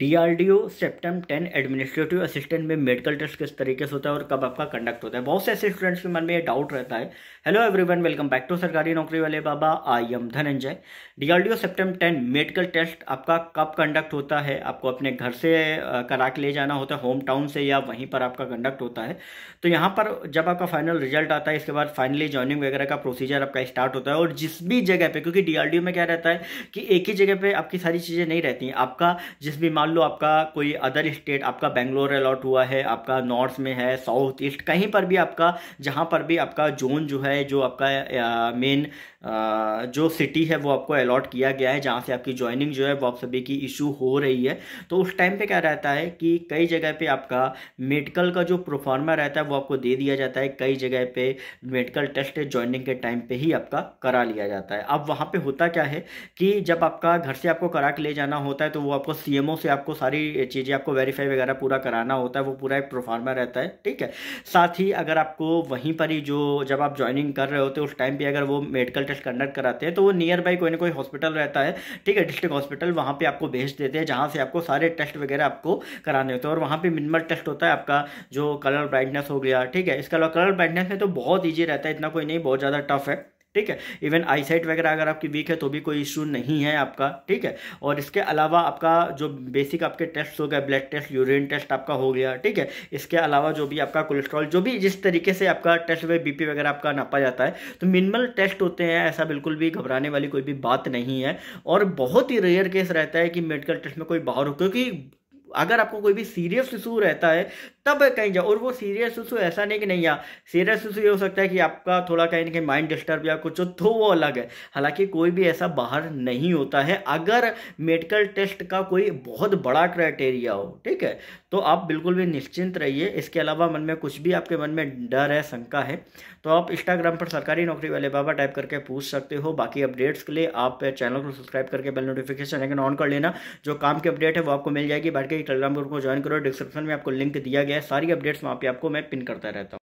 DRDO CEPTAM ten administrative assistant में medical test किस तरीके से होता है और कब आपका कंडक्ट होता है बहुत से ऐसे स्टूडेंट्स के मन में ये डाउट रहता है hello everyone welcome back to सरकारी नौकरी वाले बाबा I am Dhananjay DRDO CEPTAM ten medical test आपका कब कंडक्ट होता है आपको अपने घर से करा के ले जाना होता है होम टाउन से या वहीं पर आपका कंडक्ट होता है तो यहाँ पर जब आपका फाइनल रिजल्ट आता है इसके बाद फाइनली ज्वाइनिंग वगैरह का प्रोसीजर आपका स्टार्ट होता है और जिस भी जगह पर क्योंकि डीआरडीओ में क्या रहता है कि एक ही जगह पर आपकी सारी चीज़ें नहीं रहती आपका जिस भी मान लो आपका कोई अदर स्टेट आपका बेंगलोर अलॉट हुआ है आपका नॉर्थ में है साउथ ईस्ट कहीं पर भी आपका जहाँ पर भी आपका जोन जो है जो आपका मेन जो सिटी है वो आपको अलॉट किया गया है जहाँ से आपकी ज्वाइनिंग जो है वो आप सभी की इशू हो रही है तो उस टाइम पे क्या रहता है कि कई जगह पे आपका मेडिकल का जो प्रोफार्मा रहता है वो आपको दे दिया जाता है कई जगह पे मेडिकल टेस्ट ज्वाइनिंग के टाइम पे ही आपका करा लिया जाता है अब वहाँ पे होता क्या है कि जब आपका घर से आपको करा के ले जाना होता है तो वो आपको सी से आपको सारी चीज़ें आपको वेरीफाई वगैरह पूरा कराना होता है वो पूरा एक प्रोफार्मा रहता है ठीक है साथ ही अगर आपको वहीं पर ही जो जब आप ज्वाइनिंग कर रहे होते हैं उस टाइम पर अगर वो मेडिकल टेस्ट कंडक्ट कराते हैं तो वो नियर बाई कोई ना कोई हॉस्पिटल रहता है ठीक है डिस्ट्रिक्ट हॉस्पिटल वहाँ पर आपको भेज देते हैं जहाँ से आपको सारे टेस्ट वगैरह आपको कराने होते हैं और वहाँ पर मिनिमल टेस्ट होता है आपका जो कलर ब्राइटनेस हो गया ठीक है इसके अलावा कलर ब्राइटनेस है तो बहुत ईजी रहता है इतना कोई नहीं बहुत ज़्यादा टफ है ठीक है इवन आईसाइट वगैरह अगर आपकी वीक है तो भी कोई इशू नहीं है आपका ठीक है और इसके अलावा आपका जो बेसिक आपके टेस्ट हो गए ब्लड टेस्ट यूरिन टेस्ट आपका हो गया ठीक है इसके अलावा जो भी आपका कोलेस्ट्रॉल जो भी जिस तरीके से आपका टेस्ट वे बीपी वगैरह आपका नापा जाता है तो मिनिमल टेस्ट होते हैं ऐसा बिल्कुल भी घबराने वाली कोई भी बात नहीं है और बहुत ही रेयर केस रहता है कि मेडिकल टेस्ट में कोई बाहर हो क्योंकि अगर आपको कोई भी सीरियस इशू रहता है तब कहीं जाओ और वो सीरियस इशू ऐसा नहीं कि नहीं यार सीरियस इशू ये हो सकता है कि आपका थोड़ा कहीं ना कहीं माइंड डिस्टर्ब या कुछ हो तो वो अलग है हालांकि कोई भी ऐसा बाहर नहीं होता है अगर मेडिकल टेस्ट का कोई बहुत बड़ा क्राइटेरिया हो ठीक है तो आप बिल्कुल भी निश्चिंत रहिए इसके अलावा मन में कुछ भी आपके मन में डर है शंका है तो आप इंस्टाग्राम पर सरकारी नौकरी वाले बाबा टाइप करके पूछ सकते हो बाकी अपडेट्स के लिए आप चैनल को सब्सक्राइब करके बेल नोटिफिकेशन आइकन ऑन कर लेना जो काम की अपडेट है वो आपको मिल जाएगी बाकी टेलीग्राम ग्रुप को ज्वाइन करो डिस्क्रिप्शन में आपको लिंक दिया गया गया है सारी अपडेट्स वहाँ पे आपको मैं पिन करता रहता हूँ